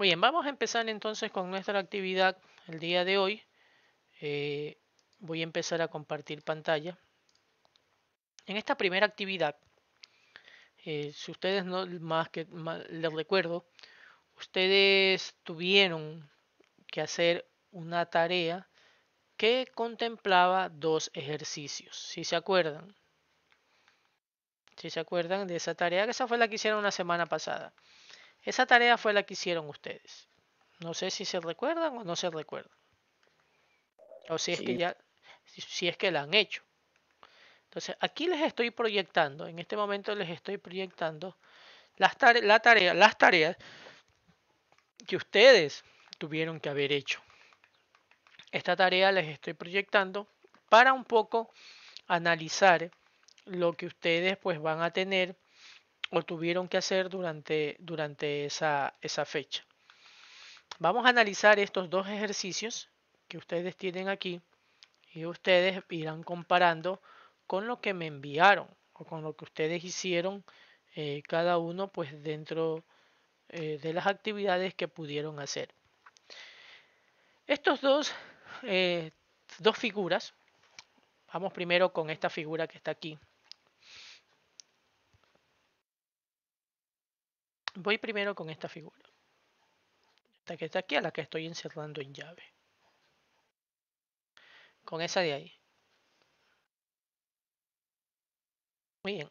Muy bien, vamos a empezar entonces con nuestra actividad el día de hoy. Eh, voy a empezar a compartir pantalla. En esta primera actividad, eh, si ustedes no, más que les recuerdo, ustedes tuvieron que hacer una tarea que contemplaba dos ejercicios, si se acuerdan. Si se acuerdan de esa tarea, que esa fue la que hicieron la semana pasada. Esa tarea fue la que hicieron ustedes. No sé si se recuerdan o no se recuerdan. O si es que ya, si es que la han hecho. Entonces, aquí les estoy proyectando, en este momento les estoy proyectando las, tarea, las tareas que ustedes tuvieron que haber hecho. Esta tarea les estoy proyectando para un poco analizar lo que ustedes pues van a tener o tuvieron que hacer durante, durante esa, esa fecha. Vamos a analizar estos dos ejercicios que ustedes tienen aquí y ustedes irán comparando con lo que me enviaron o con lo que ustedes hicieron eh, cada uno pues dentro eh, de las actividades que pudieron hacer. Estos dos, eh, dos figuras, vamos primero con esta figura que está aquí, Voy primero con esta figura. Esta que está aquí, a la que estoy encerrando en llave. Con esa de ahí. Muy bien.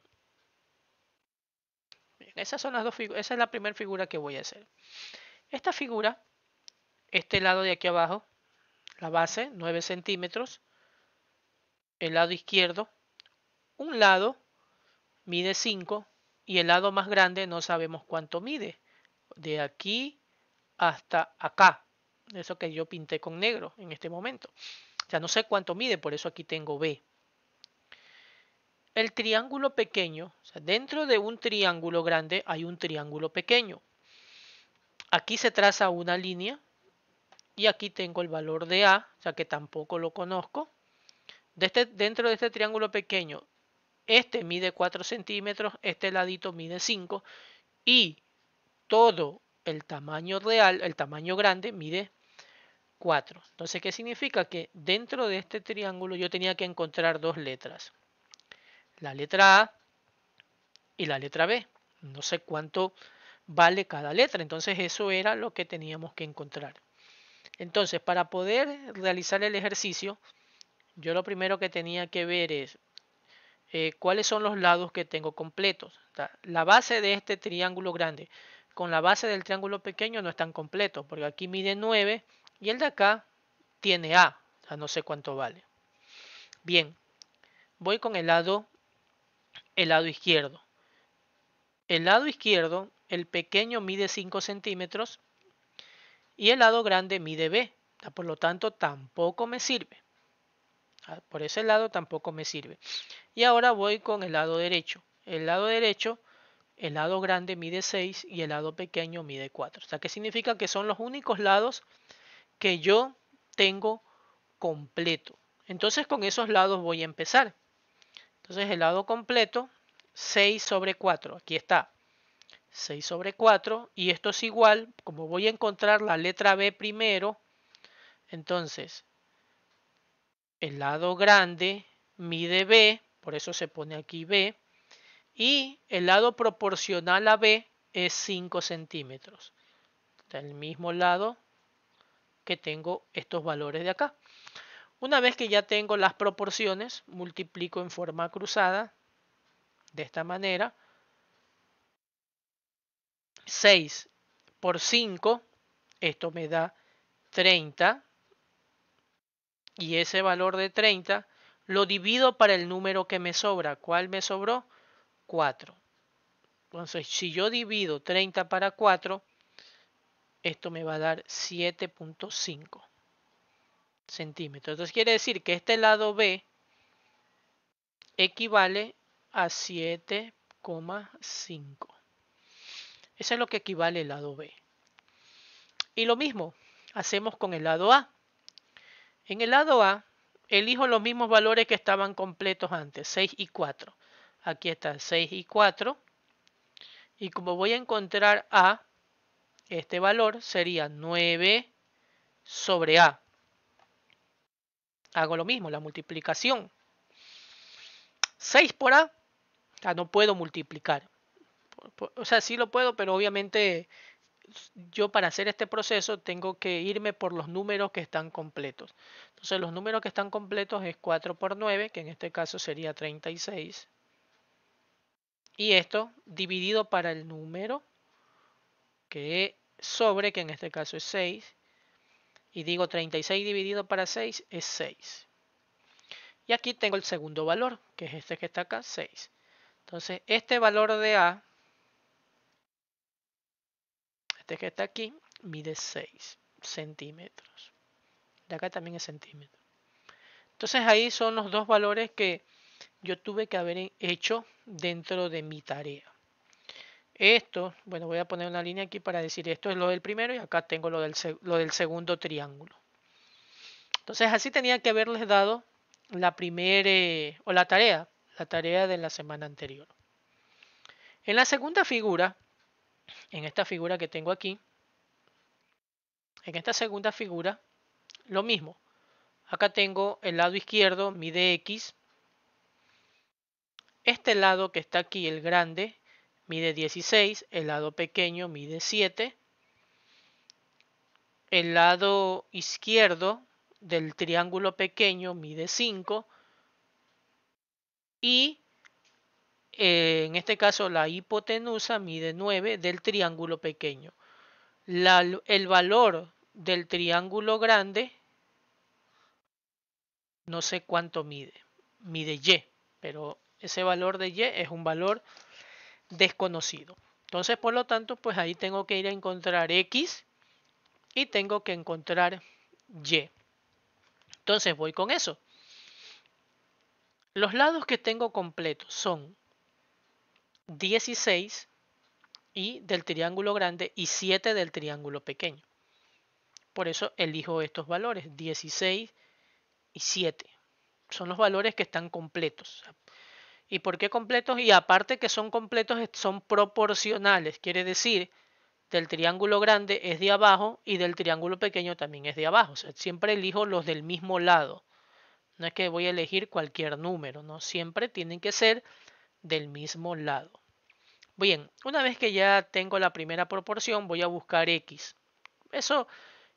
esas son las dos figuras. Esa es la primera figura que voy a hacer. Esta figura, este lado de aquí abajo, la base, 9 centímetros. El lado izquierdo, un lado, mide 5 y el lado más grande no sabemos cuánto mide. De aquí hasta acá. Eso que yo pinté con negro en este momento. O sea, no sé cuánto mide, por eso aquí tengo B. El triángulo pequeño, dentro de un triángulo grande hay un triángulo pequeño. Aquí se traza una línea y aquí tengo el valor de A, ya que tampoco lo conozco. Este, dentro de este triángulo pequeño este mide 4 centímetros, este ladito mide 5 y todo el tamaño real, el tamaño grande, mide 4. Entonces, ¿qué significa? Que dentro de este triángulo yo tenía que encontrar dos letras. La letra A y la letra B. No sé cuánto vale cada letra. Entonces, eso era lo que teníamos que encontrar. Entonces, para poder realizar el ejercicio, yo lo primero que tenía que ver es eh, cuáles son los lados que tengo completos. La base de este triángulo grande con la base del triángulo pequeño no están completos, porque aquí mide 9 y el de acá tiene A, no sé cuánto vale. Bien, voy con el lado, el lado izquierdo. El lado izquierdo, el pequeño mide 5 centímetros y el lado grande mide B, por lo tanto tampoco me sirve. Por ese lado tampoco me sirve. Y ahora voy con el lado derecho. El lado derecho, el lado grande mide 6 y el lado pequeño mide 4. O sea, que significa que son los únicos lados que yo tengo completo. Entonces con esos lados voy a empezar. Entonces el lado completo, 6 sobre 4. Aquí está. 6 sobre 4. Y esto es igual, como voy a encontrar la letra B primero, entonces el lado grande mide B, por eso se pone aquí B, y el lado proporcional a B es 5 centímetros. Está el mismo lado que tengo estos valores de acá. Una vez que ya tengo las proporciones, multiplico en forma cruzada, de esta manera. 6 por 5, esto me da 30 y ese valor de 30 lo divido para el número que me sobra. ¿Cuál me sobró? 4. Entonces, si yo divido 30 para 4, esto me va a dar 7.5 centímetros. Entonces quiere decir que este lado B equivale a 7,5. Eso es lo que equivale el lado B. Y lo mismo hacemos con el lado A. En el lado A, elijo los mismos valores que estaban completos antes, 6 y 4. Aquí están 6 y 4. Y como voy a encontrar A, este valor sería 9 sobre A. Hago lo mismo, la multiplicación. 6 por A, no puedo multiplicar. O sea, sí lo puedo, pero obviamente yo para hacer este proceso tengo que irme por los números que están completos. Entonces los números que están completos es 4 por 9, que en este caso sería 36. Y esto dividido para el número que sobre, que en este caso es 6. Y digo 36 dividido para 6 es 6. Y aquí tengo el segundo valor, que es este que está acá, 6. Entonces este valor de A que está aquí mide 6 centímetros. De acá también es centímetro. Entonces ahí son los dos valores que yo tuve que haber hecho dentro de mi tarea. Esto, bueno, voy a poner una línea aquí para decir esto es lo del primero y acá tengo lo del, segundo triángulo. Entonces así tenía que haberles dado la primera o la tarea, la tarea de la semana anterior. En la segunda figura en esta figura que tengo aquí, en esta segunda figura, lo mismo. Acá tengo el lado izquierdo, mide X Este lado que está aquí, el grande, mide 16. El lado pequeño mide 7. El lado izquierdo del triángulo pequeño mide 5. Y eh, en este caso la hipotenusa mide 9 del triángulo pequeño. el valor del triángulo grande no sé cuánto mide, mide y, pero ese valor de y es un valor desconocido. Entonces, por lo tanto, pues ahí tengo que ir a encontrar x y tengo que encontrar y. Entonces voy con eso. Los lados que tengo completos son 16 y del triángulo grande y 7 del triángulo pequeño. Por eso elijo estos valores, 16 y 7. Son los valores que están completos. ¿Y por qué completos? Y aparte que son completos, son proporcionales. Quiere decir, del triángulo grande es de abajo y del triángulo pequeño también es de abajo. siempre elijo los del mismo lado. No es que voy a elegir cualquier número, ¿no? Siempre tienen que ser del mismo lado. Bien, una vez que ya tengo la primera proporción, voy a buscar X. Eso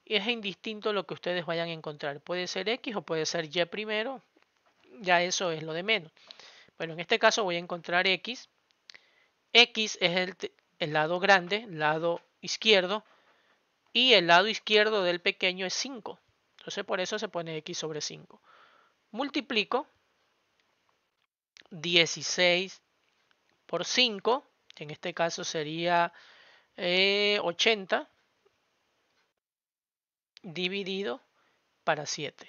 es indistinto lo que ustedes vayan a encontrar. Puede ser X o puede ser Y primero. Ya eso es lo de menos. Bueno, en este caso voy a encontrar X. X es el, el lado grande, lado izquierdo. Y el lado izquierdo del pequeño es 5. Entonces por eso se pone X sobre 5. Multiplico 16 por 5 en este caso sería 80 eh, dividido para 7.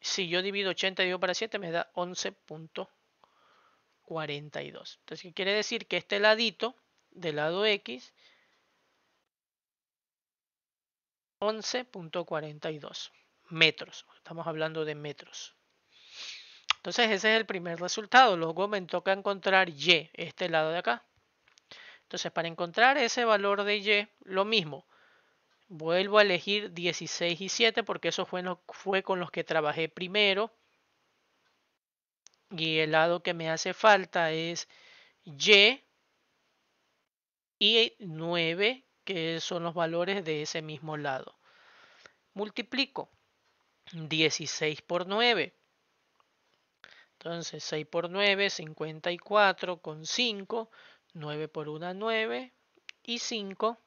Si yo divido 80 dividido para 7 me da 11.42. Entonces, quiere decir? Que este ladito del lado X, 11.42 metros. Estamos hablando de metros. Entonces ese es el primer resultado. Luego me toca encontrar Y, este lado de acá. Entonces, para encontrar ese valor de y, lo mismo. Vuelvo a elegir 16 y 7 porque eso fue, con los que trabajé primero. Y el lado que me hace falta es y y 9 que son los valores de ese mismo lado. Multiplico 16 por 9. Entonces 6 por 9, 54 con 5 9 por 1, 9. Y 5,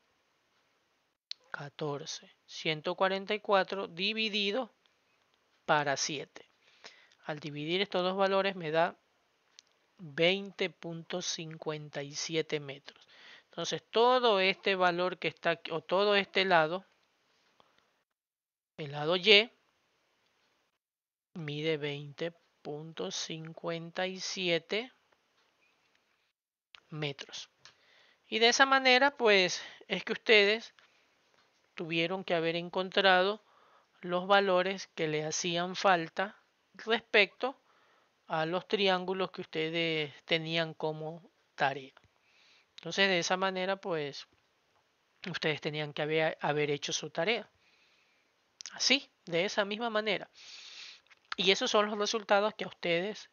14. 144 dividido para 7. Al dividir estos dos valores me da 20.57 metros. Entonces todo este valor que está aquí, o todo este lado, el lado Y, mide 20.57 metros. Y de esa manera, pues, es que ustedes tuvieron que haber encontrado los valores que le hacían falta respecto a los triángulos que ustedes tenían como tarea. Entonces, de esa manera, pues, ustedes tenían que haber, haber hecho su tarea. Así, de esa misma manera. Y esos son los resultados que a ustedes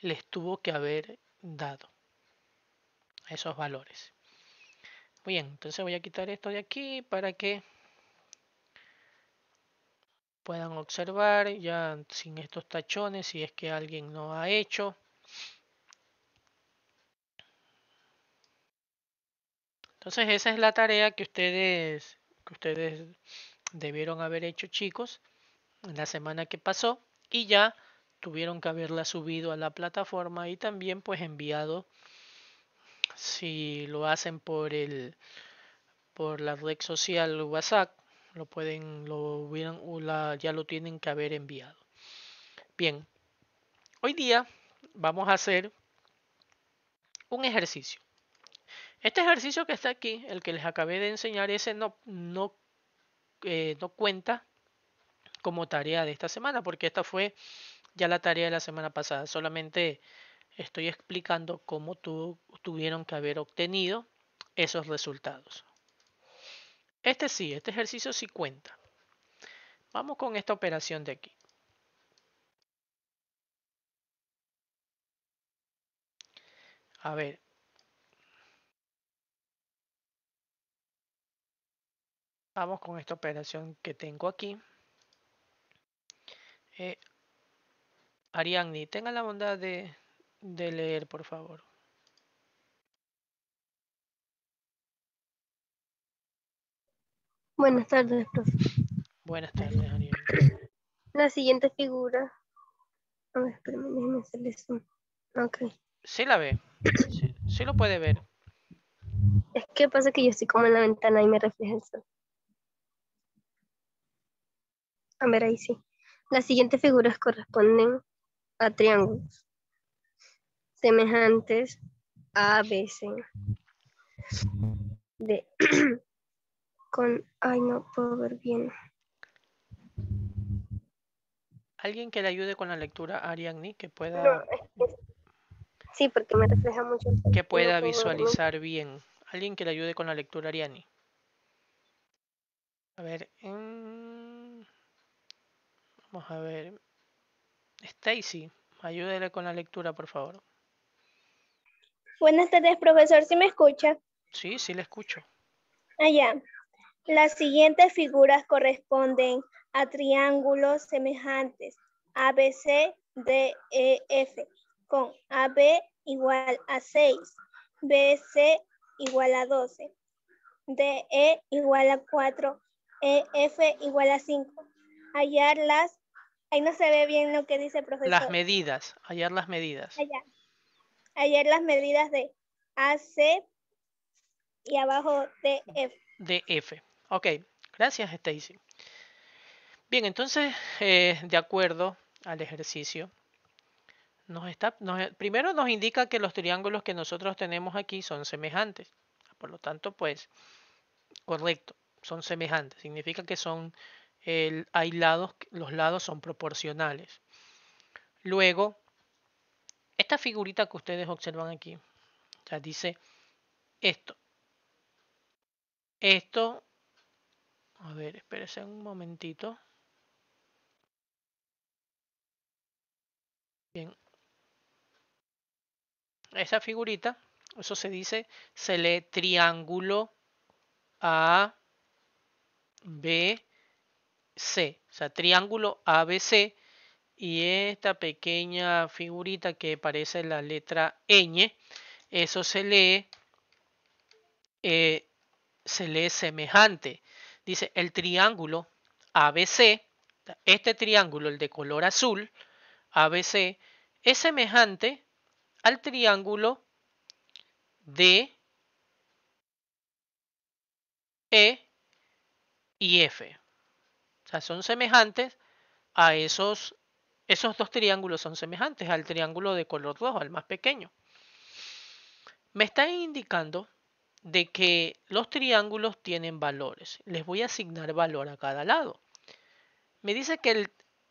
les tuvo que haber dado esos valores. Muy bien, entonces voy a quitar esto de aquí para que puedan observar ya sin estos tachones si es que alguien no ha hecho. Entonces esa es la tarea que ustedes, que ustedes debieron haber hecho chicos la semana que pasó y ya tuvieron que haberla subido a la plataforma y también pues enviado si lo hacen por el por la red social WhatsApp lo pueden lo hubieran ya lo tienen que haber enviado bien hoy día vamos a hacer un ejercicio este ejercicio que está aquí el que les acabé de enseñar ese no no eh, no cuenta como tarea de esta semana porque esta fue ya la tarea de la semana pasada solamente estoy explicando cómo tu, tuvieron que haber obtenido esos resultados. Este sí, este ejercicio sí cuenta. Vamos con esta operación de aquí. A ver. Vamos con esta operación que tengo aquí. Eh, Ariadne, tenga la bondad de de leer, por favor. Buenas tardes, profe. Buenas tardes, La siguiente figura. A ver, hacerle Sí la ve. Sí, sí, lo puede ver. Es que pasa que yo estoy como en la ventana y me refleja el sol. A ver, ahí sí. Las siguientes figuras corresponden a triángulos semejantes a veces De, con, ay, no puedo ver bien. Alguien que le ayude con la lectura, Ariadne, que pueda... sí, porque me refleja mucho. que pueda visualizar bien. Alguien que le ayude con la lectura, Ariadne. A ver, vamos a ver. Stacy, ayúdele con la lectura, por favor. Buenas tardes, profesor. ¿Sí me escucha? Sí, sí le escucho. Allá. Ah, las siguientes figuras corresponden a triángulos semejantes ABC, DEF, con AB igual a 6, BC igual a 12, DE igual a 4, EF igual a 5. Hallar las... Ahí no se ve bien lo que dice profesor. Las medidas, hallar las medidas. Allá. Ah, Ayer las medidas de AC y abajo de F. De F. Ok, gracias Stacy. Bien, entonces, eh, de acuerdo al ejercicio, nos está, primero nos indica que los triángulos que nosotros tenemos aquí son semejantes. Por lo tanto, pues, correcto, son semejantes. Significa que son, el, hay lados, los lados son proporcionales. Luego, esta figurita que ustedes observan aquí, o sea, dice esto. Esto, a ver, espérense un momentito. Bien. Esa figurita, eso se dice, se lee triángulo A, B, C. O sea, triángulo ABC y esta pequeña figurita que parece la letra ñ, eso se lee, eh, se lee semejante. Dice el triángulo ABC, este triángulo, el de color azul, ABC, es semejante al triángulo D, E y F. O sea, son semejantes a esos esos dos triángulos son semejantes al triángulo de color rojo, al más pequeño. Me está indicando de que los triángulos tienen valores. Les voy a asignar valor a cada lado. Me dice que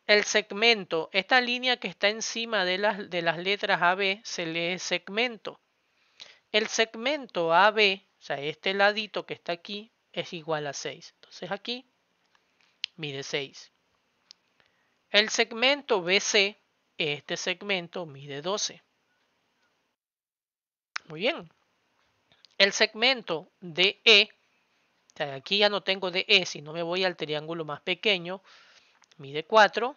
el, segmento, esta línea que está encima de las, de las letras AB, se lee segmento. El segmento AB, o sea, este ladito que está aquí, es igual a 6. Entonces aquí mide 6. El segmento BC, este segmento mide 12. Muy bien. El segmento DE, aquí ya no tengo DE, si no me voy al triángulo más pequeño, mide 4.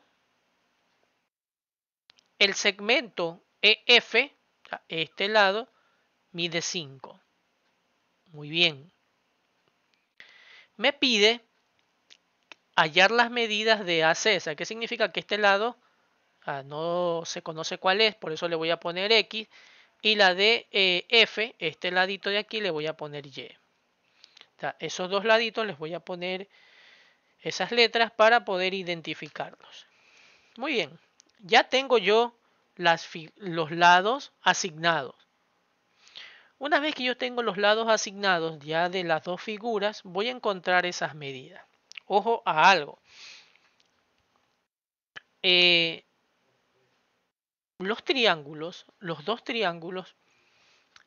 El segmento EF, este lado, mide 5. Muy bien. Me pide hallar las medidas de AC. O ¿qué significa? Que este lado ah, no se conoce cuál es, por eso le voy a poner X. Y la de eh, F, este ladito de aquí, le voy a poner Y. esos dos laditos les voy a poner esas letras para poder identificarlos. Muy bien, ya tengo yo los lados asignados. Una vez que yo tengo los lados asignados ya de las dos figuras, voy a encontrar esas medidas ojo a algo. Eh, los triángulos, los dos triángulos,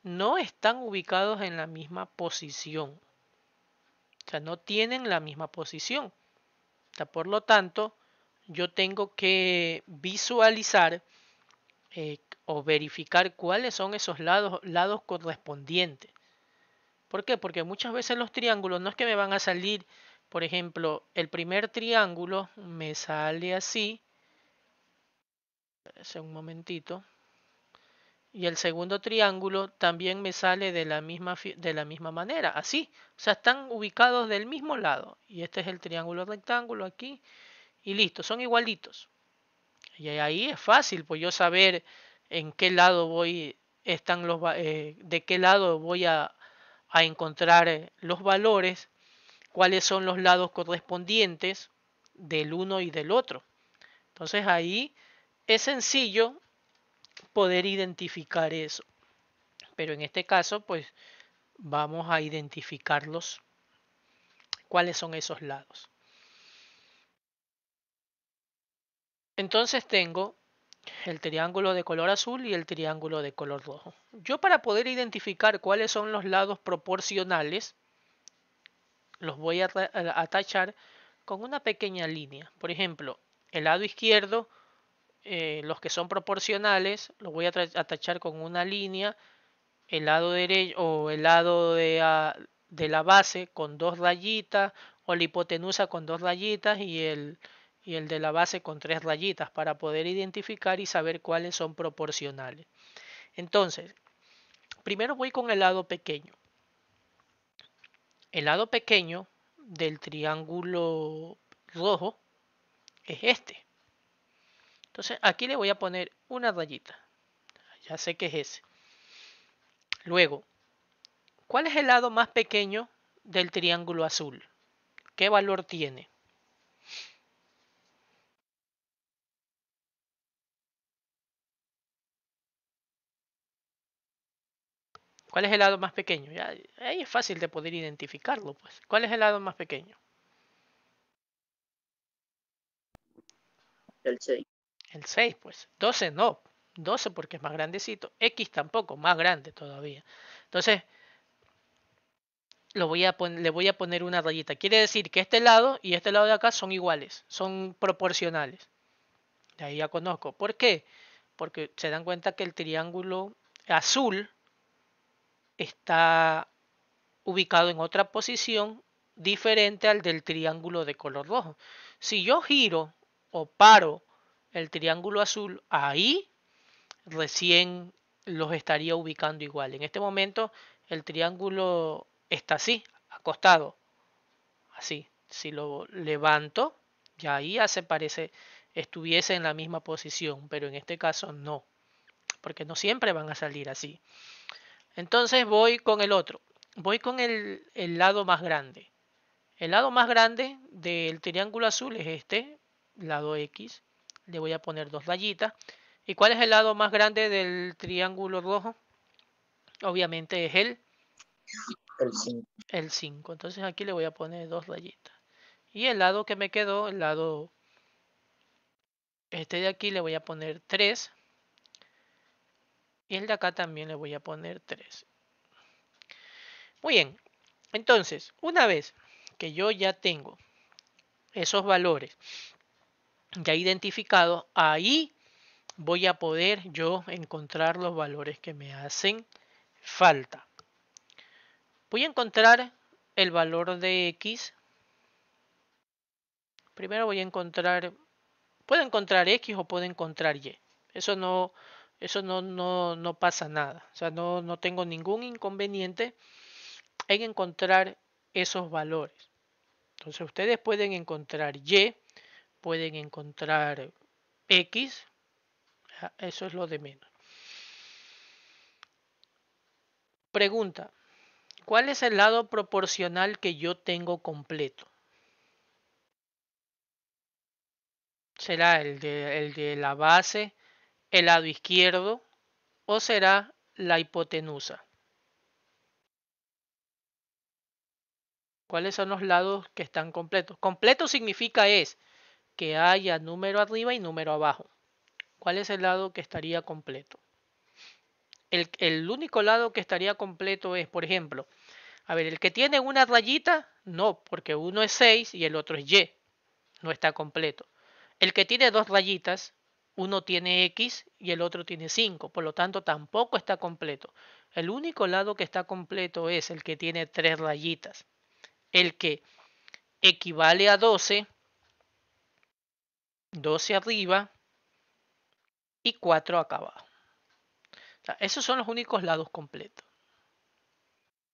no están ubicados en la misma posición. O sea, no tienen la misma posición. por lo tanto, yo tengo que visualizar eh, o verificar cuáles son esos lados, lados correspondientes. ¿Por qué? Porque muchas veces los triángulos no es que me van a salir por ejemplo, el primer triángulo me sale así. Un momentito. Y el segundo triángulo también me sale de la, misma, de la misma manera, así. O sea, están ubicados del mismo lado. Y este es el triángulo rectángulo aquí. Y listo, son igualitos. Y ahí es fácil, pues yo saber en qué lado voy, están los, eh, de qué lado voy a, a encontrar eh, los valores cuáles son los lados correspondientes del uno y del otro. Entonces ahí es sencillo poder identificar eso. Pero en este caso, pues vamos a identificarlos cuáles son esos lados. Entonces tengo el triángulo de color azul y el triángulo de color rojo. Yo para poder identificar cuáles son los lados proporcionales, los voy a, atachar tachar con una pequeña línea. Por ejemplo, el lado izquierdo, eh, los que son proporcionales, los voy a, atachar con una línea. El lado derecho o el lado ah, de, la base con dos rayitas, o la hipotenusa con dos rayitas y el, y el de la base con tres rayitas para poder identificar y saber cuáles son proporcionales. Entonces, primero voy con el lado pequeño. El lado pequeño del triángulo rojo es este. Entonces aquí le voy a poner una rayita. Ya sé que es ese. Luego, ¿cuál es el lado más pequeño del triángulo azul? ¿Qué valor tiene? ¿Cuál es el lado más pequeño? Ya, ahí es fácil de poder identificarlo, pues. ¿Cuál es el lado más pequeño? El 6. El 6, pues. 12 no. 12 porque es más grandecito. X tampoco, más grande todavía. Entonces, lo voy a le voy a poner una rayita. Quiere decir que este lado y este lado de acá son iguales, son proporcionales. De ahí ya conozco. ¿Por qué? Porque se dan cuenta que el triángulo azul está ubicado en otra posición diferente al del triángulo de color rojo. Si yo giro o paro el triángulo azul ahí, recién los estaría ubicando igual. En este momento el triángulo está así, acostado. Así, si lo levanto, ya ahí hace parece estuviese en la misma posición, pero en este caso no, porque no siempre van a salir así. Entonces voy con el otro. Voy con el, lado más grande. El lado más grande del triángulo azul es este, lado X. Le voy a poner dos rayitas. ¿Y cuál es el lado más grande del triángulo rojo? Obviamente es el... El 5. El 5. Entonces aquí le voy a poner dos rayitas. Y el lado que me quedó, el lado... Este de aquí le voy a poner 3. Y el de acá también le voy a poner 3. Muy bien. Entonces, una vez que yo ya tengo esos valores ya identificados, ahí voy a poder yo encontrar los valores que me hacen falta. Voy a encontrar el valor de x. Primero voy a encontrar, puedo encontrar x o puedo encontrar y. Eso no, eso no, pasa nada. O sea, no, no tengo ningún inconveniente en encontrar esos valores. Entonces ustedes pueden encontrar Y, pueden encontrar X, ah, eso es lo de menos. Pregunta, ¿cuál es el lado proporcional que yo tengo completo? ¿Será el de, el de la base el lado izquierdo o será la hipotenusa. ¿Cuáles son los lados que están completos? Completo significa es que haya número arriba y número abajo. ¿Cuál es el lado que estaría completo? El, el, único lado que estaría completo es, por ejemplo, a ver, el que tiene una rayita, no, porque uno es 6 y el otro es Y. No está completo. El que tiene dos rayitas, uno tiene x y el otro tiene 5, por lo tanto tampoco está completo. El único lado que está completo es el que tiene tres rayitas, el que equivale a 12, 12 arriba y 4 acá abajo. esos son los únicos lados completos.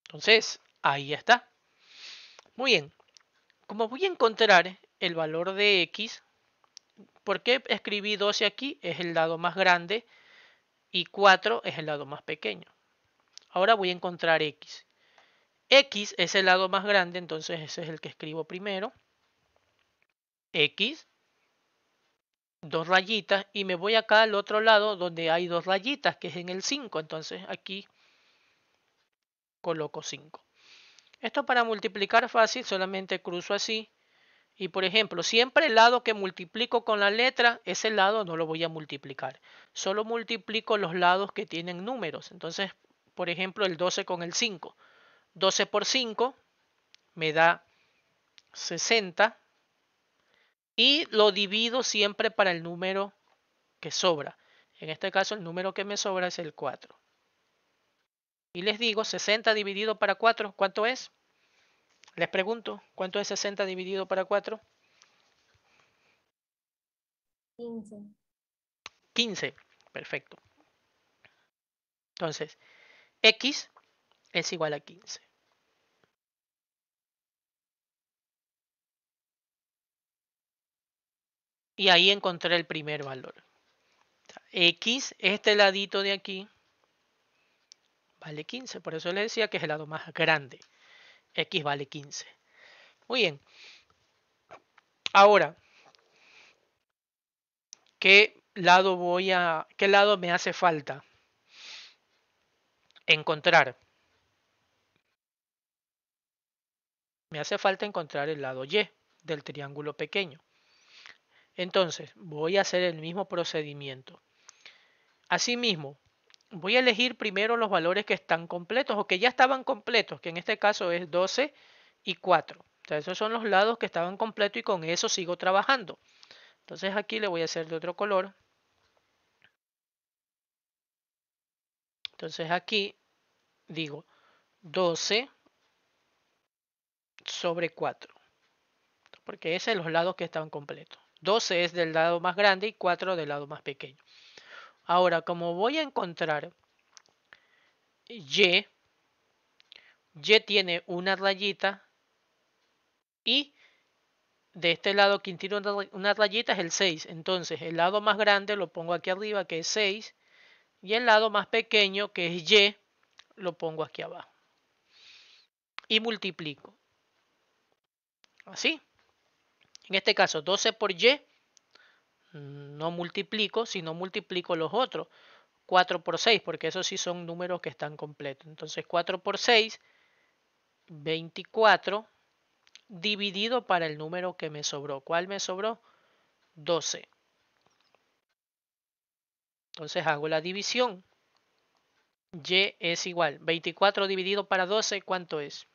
Entonces, ahí está. Muy bien. Como voy a encontrar el valor de x, ¿Por qué escribí 12 aquí? Es el lado más grande y 4 es el lado más pequeño. Ahora voy a encontrar x. x es el lado más grande, entonces ese es el que escribo primero. x, dos rayitas, y me voy acá al otro lado donde hay dos rayitas, que es en el 5. Entonces aquí coloco 5. Esto para multiplicar fácil, solamente cruzo así y por ejemplo, siempre el lado que multiplico con la letra, ese lado no lo voy a multiplicar. Solo multiplico los lados que tienen números. Entonces, por ejemplo, el 12 con el 5. 12 por 5 me da 60. Y lo divido siempre para el número que sobra. En este caso, el número que me sobra es el 4. Y les digo, 60 dividido para 4, ¿cuánto es? Les pregunto, ¿cuánto es 60 dividido para 4? 15. 15, perfecto. Entonces, x es igual a 15. Y ahí encontré el primer valor. X, este ladito de aquí, vale 15. Por eso le decía que es el lado más grande. X vale 15. Muy bien. Ahora, ¿qué lado voy a. qué lado me hace falta? Encontrar. Me hace falta encontrar el lado Y del triángulo pequeño. Entonces, voy a hacer el mismo procedimiento. Asimismo, voy a elegir primero los valores que están completos o que ya estaban completos, que en este caso es 12 y 4. esos son los lados que estaban completos y con eso sigo trabajando. Entonces aquí le voy a hacer de otro color. Entonces aquí digo 12 sobre 4. Porque ese es los lados que estaban completos. 12 es del lado más grande y 4 del lado más pequeño. Ahora, como voy a encontrar Y, Y tiene una rayita y de este lado que tiene una rayita es el 6. Entonces, el lado más grande lo pongo aquí arriba, que es 6. Y el lado más pequeño, que es Y, lo pongo aquí abajo. Y multiplico. Así. En este caso, 12 por Y Mm, no multiplico, sino multiplico los otros. 4 por 6, porque esos sí son números que están completos. Entonces 4 por 6, 24, dividido para el número que me sobró. ¿Cuál me sobró? 12. Entonces hago la división. Y es igual. 24 dividido para 12, ¿cuánto es?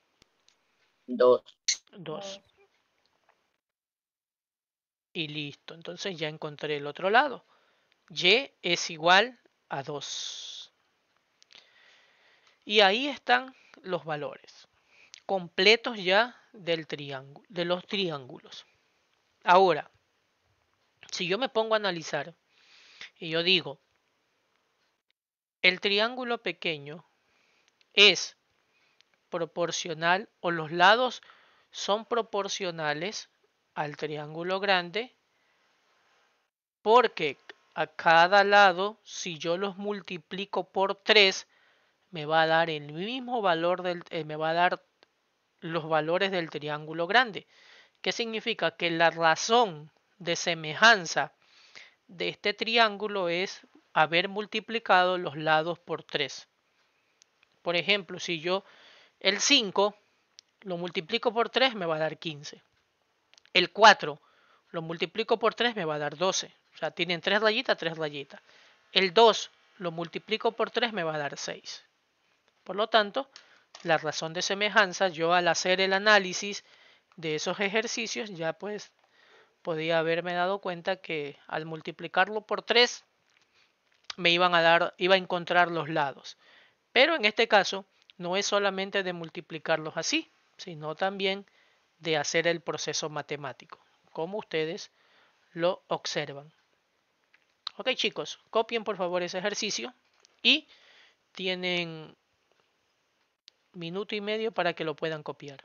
2. 2 y listo. Entonces ya encontré el otro lado. Y es igual a 2. Y ahí están los valores completos ya del triángulo, de los triángulos. Ahora, si yo me pongo a analizar y yo digo, el triángulo pequeño es proporcional o los lados son proporcionales al triángulo grande porque a cada lado, si yo los multiplico por 3, me va a dar el mismo valor del, eh, me va a dar los valores del triángulo grande. ¿Qué significa? Que la razón de semejanza de este triángulo es haber multiplicado los lados por 3. Por ejemplo, si yo el 5 lo multiplico por 3, me va a dar 15. El 4 lo multiplico por 3 me va a dar 12. O sea, tienen 3 rayitas, 3 rayitas. El 2 lo multiplico por 3 me va a dar 6. Por lo tanto, la razón de semejanza, yo al hacer el análisis de esos ejercicios, ya pues podía haberme dado cuenta que al multiplicarlo por 3 me iban a dar, iba a encontrar los lados. Pero en este caso no es solamente de multiplicarlos así, sino también de hacer el proceso matemático, como ustedes lo observan. Ok chicos, copien por favor ese ejercicio y tienen minuto y medio para que lo puedan copiar.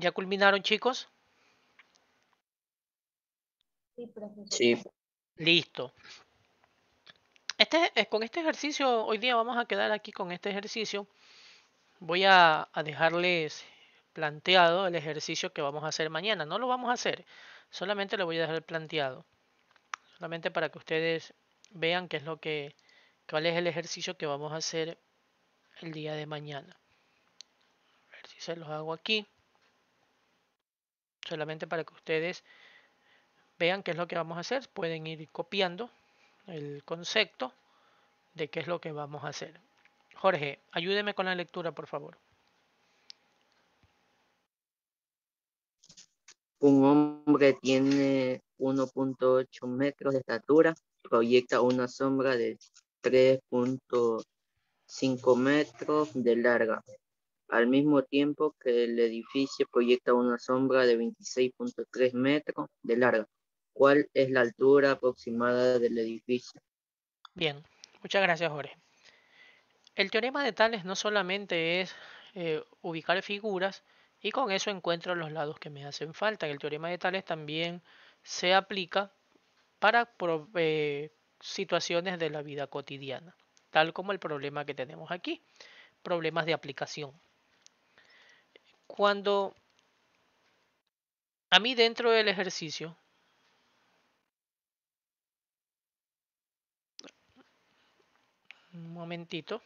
¿Ya culminaron, chicos? Sí, profesor. Listo. Este, eh, con este ejercicio, hoy día vamos a quedar aquí con este ejercicio. Voy a, a dejarles planteado el ejercicio que vamos a hacer mañana. No lo vamos a hacer, solamente lo voy a dejar planteado. Solamente para que ustedes vean qué es lo que, cuál es el ejercicio que vamos a hacer el día de mañana. A ver si se los hago aquí solamente para que ustedes vean qué es lo que vamos a hacer. Pueden ir copiando el concepto de qué es lo que vamos a hacer. Jorge, ayúdeme con la lectura, por favor. Un hombre tiene 1.8 metros de estatura, proyecta una sombra de 3.5 metros de larga al mismo tiempo que el edificio proyecta una sombra de 26.3 metros de largo. ¿Cuál es la altura aproximada del edificio? Bien, muchas gracias Jorge. El teorema de Tales no solamente es eh, ubicar figuras y con eso encuentro los lados que me hacen falta. El teorema de Tales también se aplica para eh, situaciones de la vida cotidiana, tal como el problema que tenemos aquí, problemas de aplicación cuando a mí dentro del ejercicio, un momentito,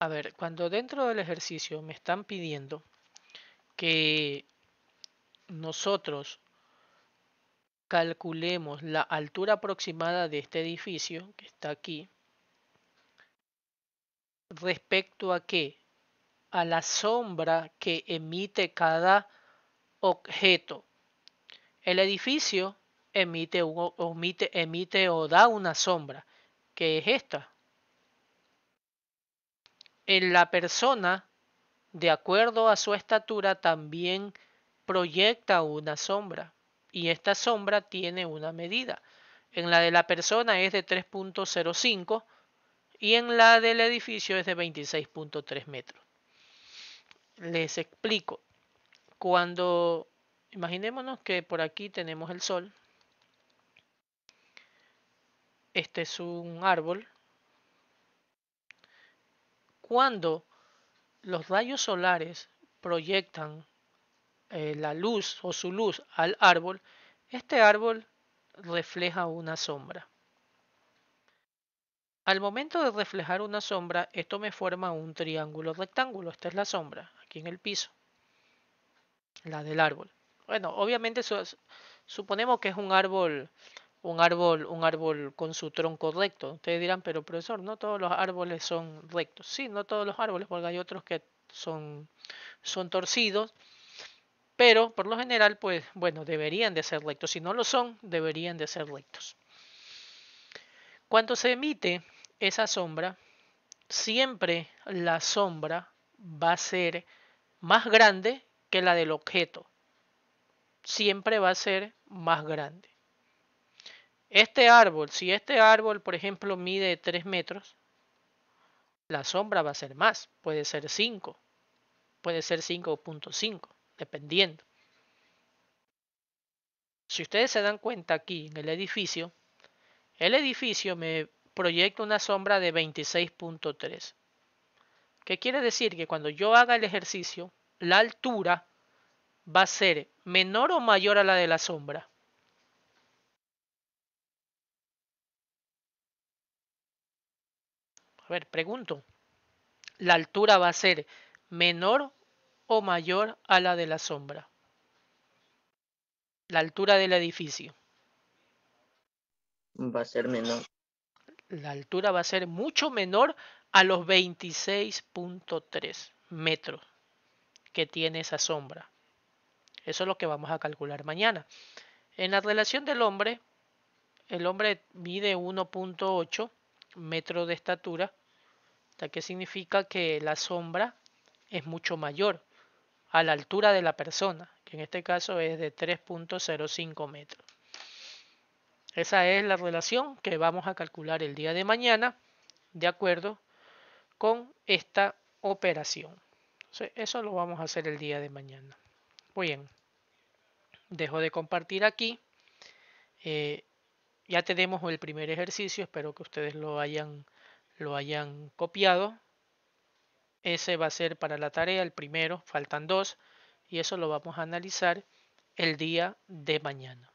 A ver, cuando dentro del ejercicio me están pidiendo que nosotros calculemos la altura aproximada de este edificio, que está aquí, respecto a qué? A la sombra que emite cada objeto. El edificio emite, o, emite o da una sombra, que es esta. En la persona, de acuerdo a su estatura, también proyecta una sombra y esta sombra tiene una medida. En la de la persona es de 3.05 y en la del edificio es de 26.3 metros. Les explico. Cuando imaginémonos que por aquí tenemos el sol. Este es un árbol. Cuando los rayos solares proyectan eh, la luz o su luz al árbol, este árbol refleja una sombra. Al momento de reflejar una sombra, esto me forma un triángulo rectángulo. Esta es la sombra, aquí en el piso. La del árbol. Bueno, obviamente suponemos que es un árbol, un árbol, un árbol con su tronco recto. Ustedes dirán, pero profesor, no todos los árboles son rectos. Sí, no todos los árboles, porque hay otros que son, son torcidos pero por lo general, pues bueno, deberían de ser rectos. Si no lo son, deberían de ser rectos. Cuando se emite esa sombra, siempre la sombra va a ser más grande que la del objeto. Siempre va a ser más grande. Este árbol, si este árbol, por ejemplo, mide 3 metros, la sombra va a ser más. Puede ser 5. Puede ser 5.5 dependiendo. Si ustedes se dan cuenta aquí en el edificio, el edificio me proyecta una sombra de 26.3. ¿Qué quiere decir? Que cuando yo haga el ejercicio, la altura va a ser menor o mayor a la de la sombra. A ver, pregunto. ¿La altura va a ser menor o mayor a la de la sombra. La altura del edificio. Va a ser menor. La altura va a ser mucho menor a los 26.3 metros que tiene esa sombra. Eso es lo que vamos a calcular mañana. En la relación del hombre, el hombre mide 1.8 metros de estatura, que significa que la sombra es mucho mayor a la altura de la persona, que en este caso es de 3.05 metros. Esa es la relación que vamos a calcular el día de mañana de acuerdo con esta operación. eso lo vamos a hacer el día de mañana. Muy bien. Dejo de compartir aquí. Eh, ya tenemos el primer ejercicio. Espero que ustedes lo hayan, lo hayan copiado. Ese va a ser para la tarea el primero, faltan dos, y eso lo vamos a analizar el día de mañana.